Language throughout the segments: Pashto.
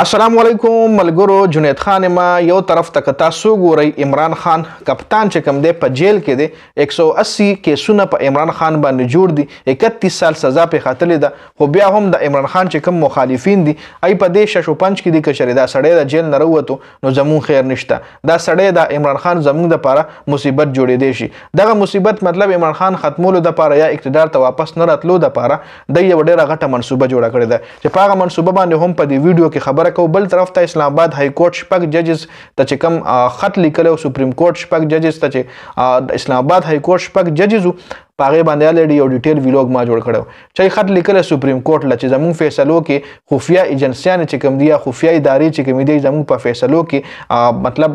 السلام علیکم ملګرو جنید خان ما یو طرف ته کتا سو ګوري عمران خان کپتان چې کم دی په جیل کې دی 180 کیسونه په عمران خان باندې جوړ دي 31 سال سزا په خاتلې ده خو بیا هم د عمران خان چې کم مخالفین دي ای په دې ششو پنځ کې دي کشری دا سړی د جیل نه وروته نو زمون خیر نشته دا سړی د عمران خان زمون د پاره مصیبت جوړې دی شي دغه مصیبت مطلب عمران خان ختمولو د پاره یا اقتدار ته واپس نه راتلو د پاره د یو ډیره غټه منسوبه جوړه کړې ده چې په هغه منسوبه باندې هم په دې ویډیو کې خبره لپاره کو بل طرف ته اسلام آباد های کورټ شپږ ججز ته چې کم خط لیکلو سپریم کورټ شپږ ججز ته چې اسلام آباد های کورټ شپږ ججز پاره باندې الډي یو ډیټیل ویلوګ ما جوړ کړو چې خط لیکل سپریم کورټ لچ زموږ فیصلو کې خفیا ایجنسیان چې کوم دي یا خفیا ادارې چې کوم دي زموږ په فیصلو کې مطلب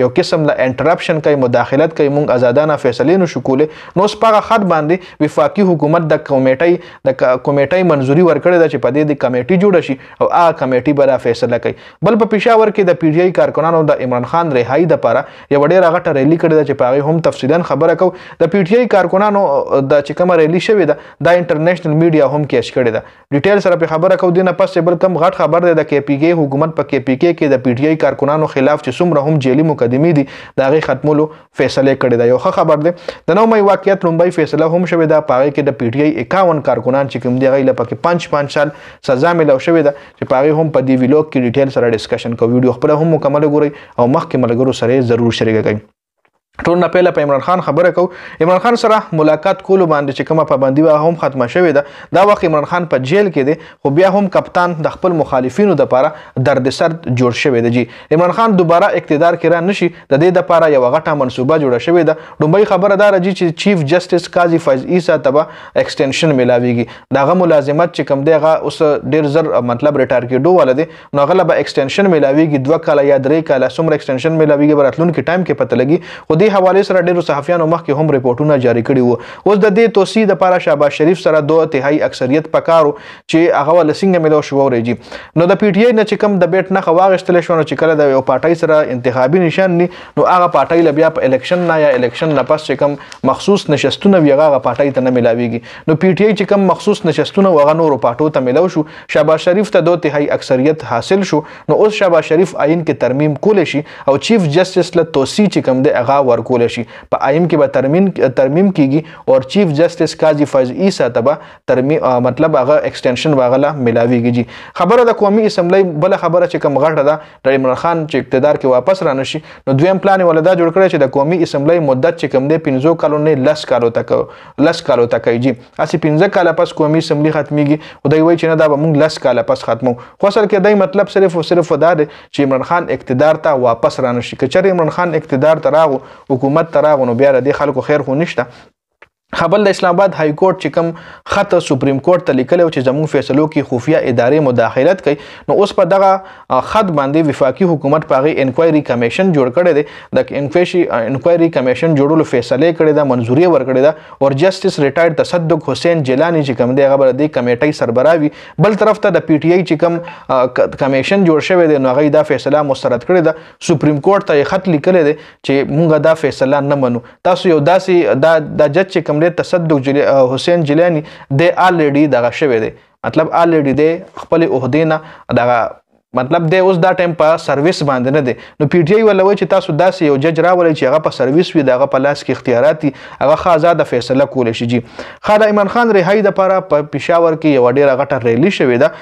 یو قسم لا انټرپشن کوي مداخلت کوي موږ آزادانه فیصلې نو شکولې نو سپاره خط باندې وفاقي حکومت د کمیټې د کمیټې منځوري ورکړه چې په دې د کمیټې جوړ شي او هغه کمیټې به را فیصله کوي بل په پېښور کې د پی ډی آی کارکنانو د عمران خان رهایی د لپاره یو ډېر غټه ریلی کړې ده چې پاره هم تفصیلا خبره کو د پی ټی آی کارکنانو د چې کومه ریلی شوې ده دا انټرنیشنل میډیا هم کیش کړي ده ډیټیل سره په خبره کو دینه پس بل کم غټ خبر ده د کې پی ګي حکومت په کې پی کې کې د پی ټی آی کارکونانو خلاف چې څومره هم جیلی مقدمه دي دا غي ختمولو فیصله کړي ده یو ښه خبر ده د نو مې واقعیت لومبای فیصله هم شوې ده پاره کې د پی ټی آی 51 کارکونان چې کوم دی غي لپاره 5 5 سال سزا ملو شوې ده چې پاره هم په دی ویلوګ کې ډیټیل سره ډیسکشن کو ویډیو خپل هم مکمل ګوري او مخکې ملګرو سره ضرور شریک کړئ ټول نه پیله په عمران خان خبره کو عمران خان سره ملاقات کولو باندې چې کومه پابندي وا هم ختمه شوې ده دا وخت عمران خان په جیل کې دی خو بیا هم کپتان د خپل مخالفینو لپاره دردسر جوړ شوی دی جی عمران خان دوباره اقتدار کې را نشي د دې لپاره یو غټه منسوبه جوړه شوې ده لومبۍ خبره دا راځي چې چیف جسټس قاضي فیض عیسی ته به اکسټنشن ملاويږي دغه ملازمت چې کوم دی هغه اوس ډیر زر مطلب ریټایر کېدو ول دي نو هغه به اکسټنشن ملاويږي دوه کاله یا درې کاله څومره اکسټنشن ملاويږي براتلون کې ټایم کې پته لګي خو دې حواله سره ډیرو صحافیانو مخکې هم ریپورتونه جاری کړي وو اوس د دې توصیې لپاره شاباش شریف سره دوه تهای اکثریت پکارو چې هغه ولسنګ ملو شو ورېږي نو د پی ټ آی نه چې کوم د بیت نه خواغشتل شو نو چې کله د یو پارټۍ سره انتخابي نشان ني نو هغه پارټۍ ل بیا په الیکشن نه یا الیکشن نه پس چې کوم مخصوص نشستونه ویغه هغه پارټۍ ته نه ملاويږي نو پی ټ آی چې کوم مخصوص نشستونه وغه نورو پاټو ته ملو شو شاباش شریف ته دوه تهای اکثریت حاصل شو نو اوس شاباش شریف عین کې ترمیم کول شي او چیف جسټس له توصی چې کوم دی هغه ور کول شي په ایم کې به ترمیم ترمیم کیږي او چیف جسټس قاضي فیض عیسی ته به ترمیم مطلب هغه ایکستنشن واغله ملاویږي خبره د قومي اسمبلی بل خبره چې کوم غټه ده د عمران خان چې اقتدار کې واپس رانشي نو دویم پلان ولدا جوړ کړی چې د قومي اسمبلی مدت چې کوم دی 15 کلونه لس کالو تک لس کالو تک کیږي اسی 15 کال پس قومي اسمبلی ختميږي او دوی وایي چې نه دا به موږ لس کال پس ختمو خو اصل کې دای مطلب صرف او صرف دا دی چې عمران خان اقتدار ته واپس رانشي کچره عمران خان اقتدار ته راغو حکومت تراغونو بیا د خلکو خیر خو نشته خبل د اسلام آباد های کورټ چې کوم خط سپریم کورټ ته لیکلی چې زموږ فیصلو کې خفیه ادارې مداخلت کوي نو اوس په دغه خط باندې وفاقي حکومت پاغي انکوایري کمیشن جوړ کړی دی د انکوایري کمیشن جوړولو فیصله کړې ده منځوري ورکړې ده او جسټس ریټایرډ تصدق حسین جیلانی چې کوم دی هغه د کمیټې سربراوي بل طرف ته د پی ټ آی چې کوم کمیشن جوړ شوی دی نو هغه دا فیصله مسترد کړې ده سپریم کورټ ته خط لیکلی دی چې مونږ دا فیصله نه منو تاسو یو داسې دا د جج چې کوم شخصیت تصدق جلی حسین جیلانی د الریډي دغه شوی دی مطلب الریډي د خپل عہده نه دغه مطلب دی اوس دا ټایم په سرویس باندې نه دی نو پی ټ آی ولوي چې تاسو داسې یو جج راولئ چې هغه په سرویس وي دغه په لاس کې اختیارات دي هغه ښه آزاده فیصله کولی شي جی خاله ایمان خان رهایی دپاره په پېښور کې یوه ډېره غټه ریلی شوې ده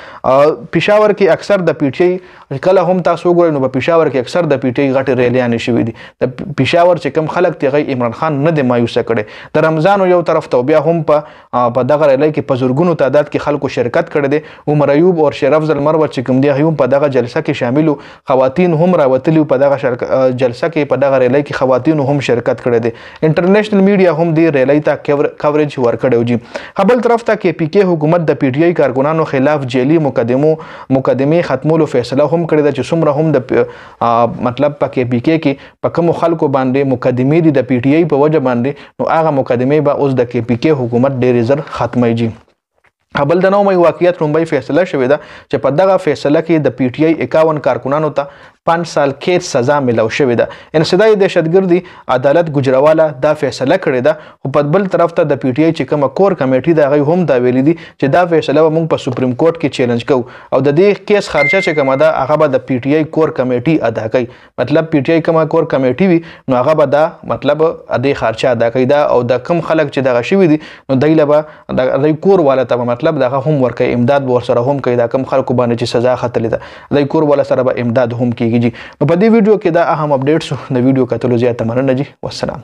پېښور کې اکثر د پی ټ آی کله هم تاسو وګورئ نو په پېښور کې اکثر د پی ټ آی غټې ریلیانې شوې دي د پېښور چې کم خلک دي هغه عمران خان نه دی مایوسه کړی د رمضان یو طرف ته بیا هم په په دغه ریلی کې په زرګونو تعداد کې خلکو شرکت کړی دی عمر ایوب او شرف زلمر چې کوم دی هیوم په دغه دغه جلسه کې شامل خواتین هم راوتلی په دغه جلسه کې په دغه ریلی کې خواتین هم شرکت کړي دي انټرنیشنل میډیا هم دی ریلی ته کاورج ورکړو جی خپل طرف ته کې پی کې حکومت د پی ټ آی کارګونانو خلاف جیلی مقدمو مقدمه ختمولو فیصله هم کړی دا چې څومره هم د مطلب په کې پی کې کې په کوم خلکو باندې مقدمه دي د پی ټ آی په وجه باندې نو هغه مقدمه به اوس د کې پی کې حکومت ډېر زر ختمي جی قبل د نو مې واقعیت رومبای فیصله شوې ده چې په دغه فیصله کې د پی ټ آی 51 کارکونانو ته 5 سال کې سزا ملو شوې ده انسدای دهشتګردي عدالت ګجرواله دا فیصله کړې ده خو په بل طرف ته د پی ټ آی چې کومه کور کمیټي د غي هم دا ویلې دي چې دا فیصله موږ په سپریم کورټ کې چیلنج کوو او د دې کیس خرچه چې کومه ده هغه به د پی ټ آی کور کمیټي ادا کوي مطلب پی ټ آی کومه کور کمیټي وي نو هغه به دا مطلب ادي خرچه ادا کوي دا او د کم خلک چې دغه شوی دي نو دایله به د کور والا ته مطلب دغه هم ورکه امداد ور سره هم کوي دا کم خلکو باندې چې سزا ختلې ده د کور والا سره به امداد هم کوي کیږي نو په دې ویډیو کې دا اهم اپډیټس د ویډیو کتلو زیاته مننه جی والسلام